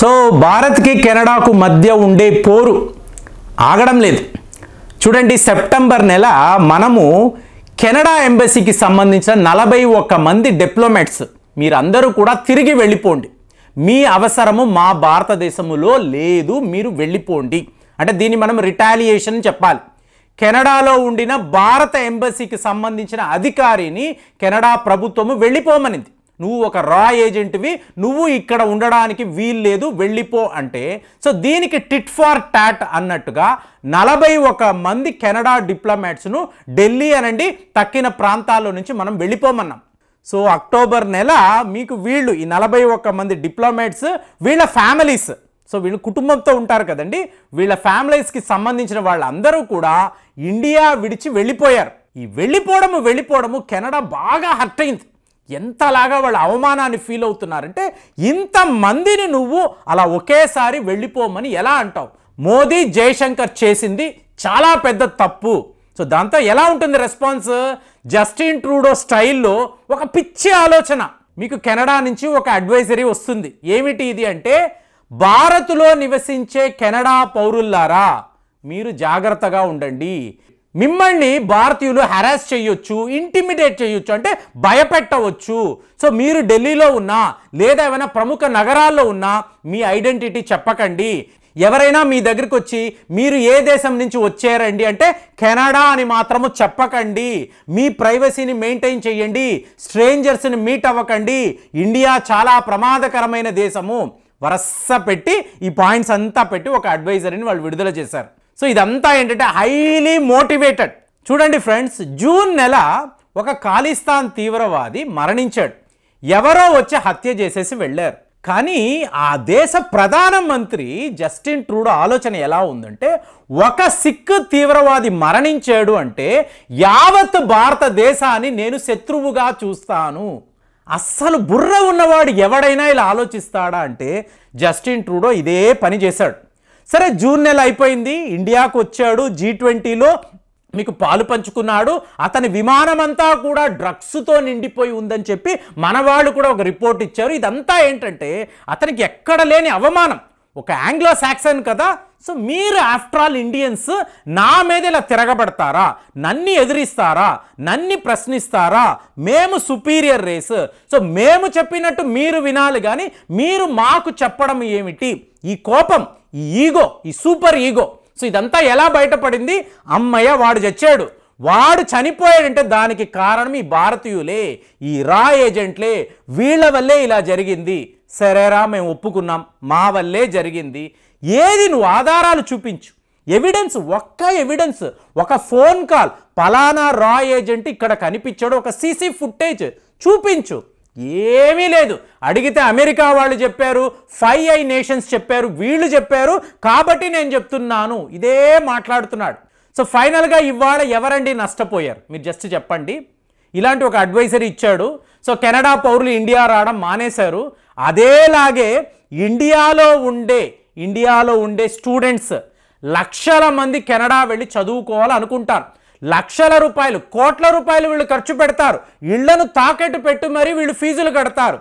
so భారత్కి కెనడాకు మధ్య ఉండే పోరు ఆగడం లేదు చూడండి సెప్టెంబర్ నెల మనము కెనడా ఎంబసీకి సంబంధించిన నలభై ఒక్క మంది డిప్లొమాట్స్ మీరందరూ కూడా తిరిగి వెళ్ళిపోండి మీ అవసరము మా భారతదేశములో లేదు మీరు వెళ్ళిపోండి అంటే దీన్ని మనం రిటాలియేషన్ చెప్పాలి కెనడాలో ఉండిన భారత ఎంబసీకి సంబంధించిన అధికారిని కెనడా ప్రభుత్వము వెళ్ళిపోమనింది నువ్వు ఒక రా ఏజెంట్వి నువ్వు ఇక్కడ ఉండడానికి వీల్లేదు వెళ్ళిపో అంటే సో దీనికి టిట్ ఫార్ టాట్ అన్నట్టుగా నలభై ఒక మంది కెనడా డిప్లొమాట్స్ను ఢిల్లీ అనండి తక్కిన ప్రాంతాల్లో నుంచి మనం వెళ్ళిపోమన్నాం సో అక్టోబర్ నెల మీకు వీళ్ళు ఈ నలభై ఒక్క మంది డిప్లొమాట్స్ వీళ్ళ ఫ్యామిలీస్ సో వీళ్ళు కుటుంబంతో ఉంటారు కదండి వీళ్ళ ఫ్యామిలీస్కి సంబంధించిన వాళ్ళందరూ కూడా ఇండియా విడిచి వెళ్ళిపోయారు ఈ వెళ్ళిపోవడము వెళ్ళిపోవడము కెనడా బాగా హర్ట్ అయింది ఎంతలాగా వాళ్ళ అవమానాన్ని ఫీల్ అవుతున్నారంటే ఇంతమందిని నువ్వు అలా ఒకేసారి వెళ్ళిపోమని ఎలా అంటావు మోదీ జయశంకర్ చేసింది చాలా పెద్ద తప్పు సో దాంతో ఎలా ఉంటుంది రెస్పాన్స్ జస్టిన్ ట్రూడో స్టైల్లో ఒక పిచ్చి ఆలోచన మీకు కెనడా నుంచి ఒక అడ్వైజరీ వస్తుంది ఏమిటి ఇది అంటే భారత్లో నివసించే కెనడా పౌరుల్లారా మీరు జాగ్రత్తగా ఉండండి మిమ్మల్ని భారతీయులు హెరాస్ చేయొచ్చు ఇంటిమిడేట్ చేయొచ్చు అంటే భయపెట్టవచ్చు సో మీరు ఢిల్లీలో ఉన్నా లేదా ఏమైనా ప్రముఖ నగరాల్లో ఉన్నా మీ ఐడెంటిటీ చెప్పకండి ఎవరైనా మీ దగ్గరికి వచ్చి మీరు ఏ దేశం నుంచి వచ్చారండి అంటే కెనడా అని మాత్రము చెప్పకండి మీ ప్రైవసీని మెయింటైన్ చేయండి స్ట్రేంజర్స్ని మీట్ అవ్వకండి ఇండియా చాలా ప్రమాదకరమైన దేశము వరస పెట్టి ఈ పాయింట్స్ అంతా పెట్టి ఒక అడ్వైజర్ని వాళ్ళు విడుదల చేశారు సో ఇదంతా ఏంటంటే హైలీ మోటివేటెడ్ చూడండి ఫ్రెండ్స్ జూన్ నెల ఒక ఖాళీస్థాన్ తీవ్రవాది మరణించాడు ఎవరో వచ్చి హత్య చేసేసి వెళ్ళారు కానీ ఆ దేశ ప్రధానమంత్రి జస్టిన్ ట్రూడో ఆలోచన ఎలా ఉందంటే ఒక సిక్ తీవ్రవాది మరణించాడు అంటే యావత్ భారతదేశాన్ని నేను శత్రువుగా చూస్తాను అస్సలు బుర్ర ఉన్నవాడు ఎవడైనా ఇలా ఆలోచిస్తాడా అంటే జస్టిన్ ట్రూడో ఇదే పని చేశాడు సరే జూన్ నెల అయిపోయింది ఇండియాకు వచ్చాడు జీ ట్వంటీలో మీకు పాలు పంచుకున్నాడు అతని విమానమంతా కూడా డ్రగ్స్తో నిండిపోయి ఉందని చెప్పి మన వాళ్ళు కూడా ఒక రిపోర్ట్ ఇచ్చారు ఇదంతా ఏంటంటే అతనికి ఎక్కడ లేని అవమానం ఒక ఆంగ్లో శాక్సన్ కదా సో మీరు ఆఫ్టర్ ఆల్ ఇండియన్స్ నా మీద ఇలా తిరగబడతారా నన్ను ఎదిరిస్తారా నన్ను ప్రశ్నిస్తారా మేము సుపీరియర్ రేస్ సో మేము చెప్పినట్టు మీరు వినాలి కానీ మీరు మాకు చెప్పడం ఏమిటి ఈ కోపం ఈ ఈగో ఈ సూపర్ ఈగో సో ఇదంతా ఎలా బయటపడింది అమ్మయ్య వాడు చచ్చాడు వాడు చనిపోయాడంటే దానికి కారణం ఈ భారతీయులే ఈ రా ఏజెంట్లే వీళ్ళ వల్లే ఇలా జరిగింది సరేరా మేము ఒప్పుకున్నాం మా వల్లే జరిగింది ఏది నువ్వు ఆధారాలు చూపించు ఎవిడెన్స్ ఒక్క ఎవిడెన్స్ ఒక ఫోన్ కాల్ పలానా రా ఏజెంట్ ఇక్కడ కనిపించాడు ఒక సీసీ ఫుటేజ్ చూపించు ఏమీ లేదు అడిగితే అమెరికా వాళ్ళు చెప్పారు ఫైవ్ ఐ నేషన్స్ చెప్పారు వీళ్ళు చెప్పారు కాబట్టి నేను చెప్తున్నాను ఇదే మాట్లాడుతున్నాడు సో ఫైనల్గా ఇవాళ ఎవరండి నష్టపోయారు మీరు జస్ట్ చెప్పండి ఇలాంటి ఒక అడ్వైజరీ ఇచ్చాడు సో కెనడా పౌరులు ఇండియా రావడం మానేశారు అదేలాగే ఇండియాలో ఉండే ఇండియాలో ఉండే స్టూడెంట్స్ లక్షల మంది కెనడా వెళ్ళి చదువుకోవాలనుకుంటారు లక్షల రూపాయలు కోట్ల రూపాయలు వీళ్ళు ఖర్చు పెడతారు ఇళ్లను తాకెట్టు పెట్టు మరీ వీళ్ళు ఫీజులు కడతారు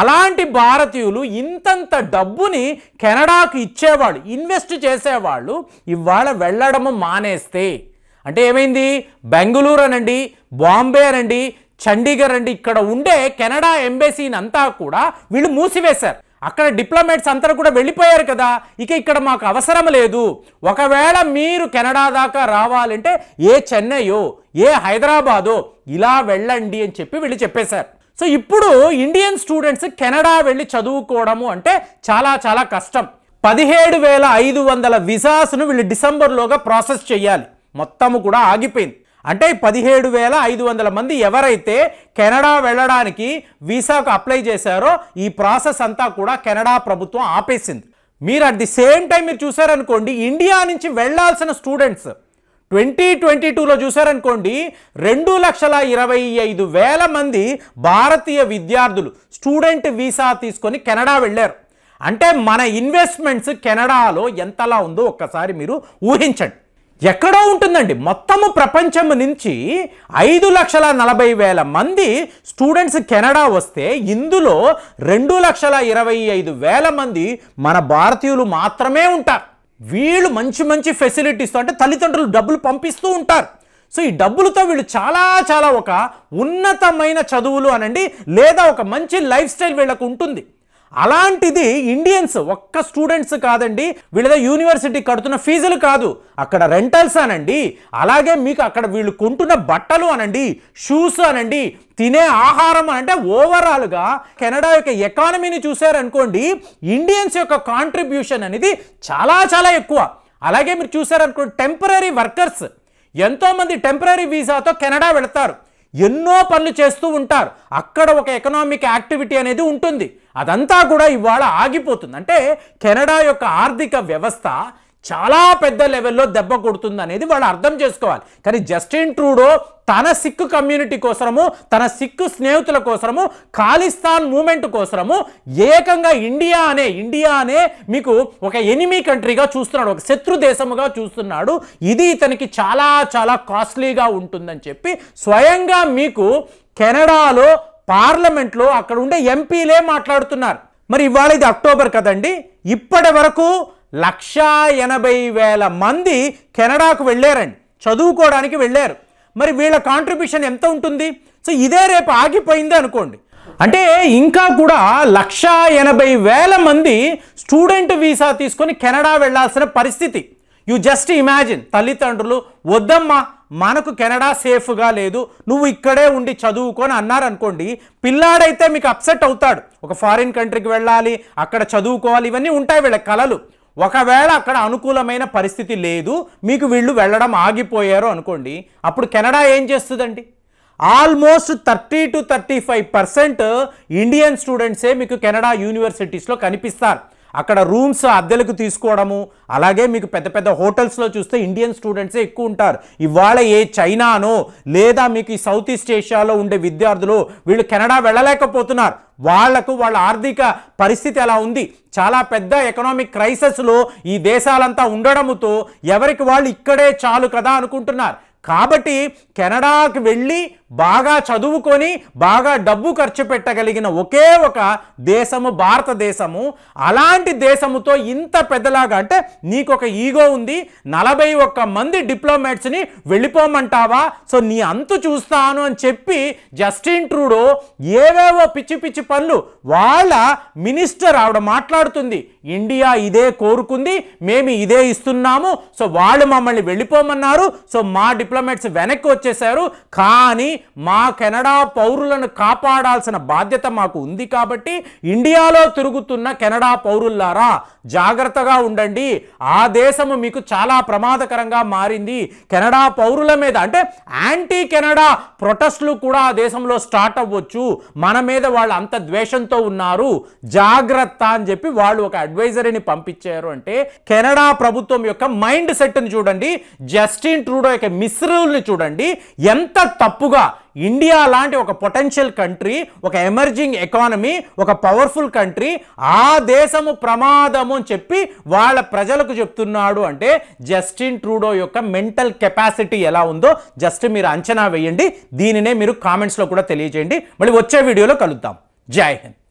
అలాంటి భారతీయులు ఇంతంత డబ్బుని కెనడాకు ఇచ్చేవాళ్ళు ఇన్వెస్ట్ చేసేవాళ్ళు ఇవాళ వెళ్ళడము మానేస్తే అంటే ఏమైంది బెంగళూరు అనండి బాంబే అనండి చండీగఢ్ అండి ఇక్కడ ఉండే కెనడా ఎంబసీని అంతా కూడా వీళ్ళు మూసివేశారు అక్కడ డిప్లొమేట్స్ అంతా కూడా వెళ్ళిపోయారు కదా ఇక ఇక్కడ మాకు అవసరం లేదు ఒకవేళ మీరు కెనడా దాకా రావాలంటే ఏ చెన్నైయో ఏ హైదరాబాదో ఇలా వెళ్ళండి అని చెప్పి వీళ్ళు చెప్పేశారు సో ఇప్పుడు ఇండియన్ స్టూడెంట్స్ కెనడా వెళ్ళి చదువుకోవడము అంటే చాలా చాలా కష్టం పదిహేడు వేల ఐదు వందల విసాస్ను వీళ్ళు డిసెంబర్లోగా ప్రాసెస్ చేయాలి మొత్తము కూడా ఆగిపోయింది అంటే పదిహేడు వేల ఐదు వందల మంది ఎవరైతే కెనడా వెళ్ళడానికి వీసాకు అప్లై చేశారో ఈ ప్రాసెస్ అంతా కూడా కెనడా ప్రభుత్వం ఆపేసింది మీరు అట్ ది సేమ్ టైం మీరు చూసారనుకోండి ఇండియా నుంచి వెళ్లాల్సిన స్టూడెంట్స్ ట్వంటీ ట్వంటీ టూలో చూసారనుకోండి రెండు లక్షల ఇరవై ఐదు వేల మంది భారతీయ విద్యార్థులు స్టూడెంట్ వీసా తీసుకొని కెనడా వెళ్ళారు అంటే మన ఇన్వెస్ట్మెంట్స్ కెనడాలో ఎంతలా ఉందో ఒక్కసారి మీరు ఊహించండి ఎక్కడో ఉంటుందండి మొత్తము ప్రపంచం నుంచి ఐదు లక్షల నలభై వేల మంది స్టూడెంట్స్ కెనడా వస్తే ఇందులో రెండు లక్షల ఇరవై ఐదు వేల మంది మన భారతీయులు మాత్రమే ఉంటారు వీళ్ళు మంచి మంచి ఫెసిలిటీస్తో అంటే తల్లిదండ్రులు డబ్బులు పంపిస్తూ ఉంటారు సో ఈ డబ్బులతో వీళ్ళు చాలా చాలా ఒక ఉన్నతమైన చదువులు అనండి లేదా ఒక మంచి లైఫ్ స్టైల్ వీళ్ళకు ఉంటుంది అలాంటిది ఇండియన్స్ ఒక్క స్టూడెంట్స్ కాదండి వీళ్ళ యూనివర్సిటీ కడుతున్న ఫీజులు కాదు అక్కడ రెంటల్స్ అనండి అలాగే మీకు అక్కడ వీళ్ళు కొంటున్న బట్టలు అనండి షూస్ అనండి తినే ఆహారం అంటే ఓవరాల్గా కెనడా యొక్క ఎకానమీని చూశారనుకోండి ఇండియన్స్ యొక్క కాంట్రిబ్యూషన్ అనేది చాలా చాలా ఎక్కువ అలాగే మీరు చూసారనుకోండి టెంపరీ వర్కర్స్ ఎంతోమంది టెంపరీ వీసాతో కెనడా వెళతారు ఎన్నో పనులు చేస్తూ ఉంటారు అక్కడ ఒక ఎకనామిక్ యాక్టివిటీ అనేది ఉంటుంది అదంతా కూడా ఇవాళ ఆగిపోతుంది అంటే కెనడా యొక్క ఆర్థిక వ్యవస్థ చాలా పెద్ద లెవెల్లో దెబ్బ కొడుతుంది అనేది వాళ్ళు అర్థం చేసుకోవాలి కానీ జస్టిన్ ట్రూడో తన సిక్కు కమ్యూనిటీ కోసరము తన సిక్కు స్నేహితుల కోసరము ఖాళీస్తాన్ మూమెంట్ కోసరము ఏకంగా ఇండియా అనే ఇండియా అనే మీకు ఒక ఎనిమీ కంట్రీగా చూస్తున్నాడు ఒక శత్రు దేశముగా చూస్తున్నాడు ఇది ఇతనికి చాలా చాలా కాస్ట్లీగా ఉంటుందని చెప్పి స్వయంగా మీకు కెనడాలో పార్లమెంట్లో అక్కడ ఉండే ఎంపీలే మాట్లాడుతున్నారు మరి ఇవాళ ఇది అక్టోబర్ కదండి ఇప్పటి వరకు లక్షా ఎనభై వేల మంది కెనడాకు వెళ్ళారండి చదువుకోవడానికి వెళ్ళారు మరి వీళ్ళ కాంట్రిబ్యూషన్ ఎంత ఉంటుంది సో ఇదే రేపు ఆగిపోయింది అనుకోండి అంటే ఇంకా కూడా లక్ష ఎనభై వేల మంది స్టూడెంట్ వీసా తీసుకొని కెనడా వెళ్లాల్సిన పరిస్థితి యు జస్ట్ ఇమాజిన్ తల్లిదండ్రులు వద్దమ్మా మనకు కెనడా సేఫ్గా లేదు నువ్వు ఇక్కడే ఉండి చదువుకొని అన్నారనుకోండి పిల్లాడైతే మీకు అప్సెట్ అవుతాడు ఒక ఫారిన్ కంట్రీకి వెళ్ళాలి అక్కడ చదువుకోవాలి ఇవన్నీ ఉంటాయి వీళ్ళ కళలు ఒకవేళ అక్కడ అనుకూలమైన పరిస్థితి లేదు మీకు వీళ్ళు వెళ్ళడం ఆగిపోయారు అనుకోండి అప్పుడు కెనడా ఏం చేస్తుందండి almost thirty two thirty five percent Indian స్టూడెంట్సే మీకు కెనడా యూనివర్సిటీస్లో కనిపిస్తారు అక్కడ రూమ్స్ అద్దెలకు తీసుకోవడము అలాగే మీకు పెద్ద పెద్ద హోటల్స్లో చూస్తే ఇండియన్ స్టూడెంట్సే ఎక్కువ ఉంటారు ఇవాళ ఏ చైనానో లేదా మీకు ఈ సౌత్ ఈస్ట్ ఏషియాలో ఉండే విద్యార్థులు వీళ్ళు కెనడా వెళ్ళలేకపోతున్నారు వాళ్లకు వాళ్ళ ఆర్థిక పరిస్థితి ఎలా ఉంది చాలా పెద్ద ఎకనామిక్ క్రైసిస్లో ఈ దేశాలంతా ఉండడముతో ఎవరికి వాళ్ళు ఇక్కడే చాలు కదా అనుకుంటున్నారు కాబట్టి కెనడాకి వెళ్ళి బాగా చదువుకొని బాగా డబ్బు ఖర్చు పెట్టగలిగిన ఒకే ఒక దేశము భారతదేశము అలాంటి దేశముతో ఇంత పెద్దలాగా అంటే నీకు ఒక ఈగో ఉంది నలభై ఒక్క మంది డిప్లొమాట్స్ని వెళ్ళిపోమంటావా సో నీ అంతు చూస్తాను అని చెప్పి జస్టిన్ ట్రూడో ఏవేవో పిచ్చి పిచ్చి పనులు వాళ్ళ మినిస్టర్ ఆవిడ మాట్లాడుతుంది ఇండియా ఇదే కోరుకుంది మేము ఇదే ఇస్తున్నాము సో వాళ్ళు మమ్మల్ని వెళ్ళిపోమన్నారు సో మా డిప్లొమాట్స్ వెనక్కి వచ్చేసారు కానీ మా కెనడా పౌరులను కాపాడాల్సిన బాధ్యత మాకు ఉంది కాబట్టి ఇండియాలో తిరుగుతున్న కెనడా పౌరులారా జాగ్రత్తగా ఉండండి ఆ దేశము మీకు చాలా ప్రమాదకరంగా మారింది కెనడా పౌరుల మీద అంటే యాంటీ కెనడా ప్రొటెస్ట్లు కూడా ఆ దేశంలో స్టార్ట్ అవ్వచ్చు మన మీద వాళ్ళు అంత ద్వేషంతో ఉన్నారు జాగ్రత్త అని చెప్పి వాళ్ళు ఒక అడ్వైజరీని పంపించారు అంటే కెనడా ప్రభుత్వం యొక్క మైండ్ సెట్ని చూడండి జస్టిన్ ట్రూడో యొక్క మిశ్రుల్ని చూడండి ఎంత తప్పుగా ఇండియా లాంటి ఒక పొటెన్షియల్ కంట్రీ ఒక ఎమర్జింగ్ ఎకానమీ ఒక పవర్ఫుల్ కంట్రీ ఆ దేశము ప్రమాదము అని చెప్పి వాళ్ళ ప్రజలకు చెప్తున్నాడు అంటే జస్టిన్ ట్రూడో యొక్క మెంటల్ కెపాసిటీ ఎలా ఉందో జస్ట్ మీరు అంచనా వేయండి దీనినే మీరు కామెంట్స్లో కూడా తెలియజేయండి మళ్ళీ వచ్చే వీడియోలో కలుద్దాం జై హింద్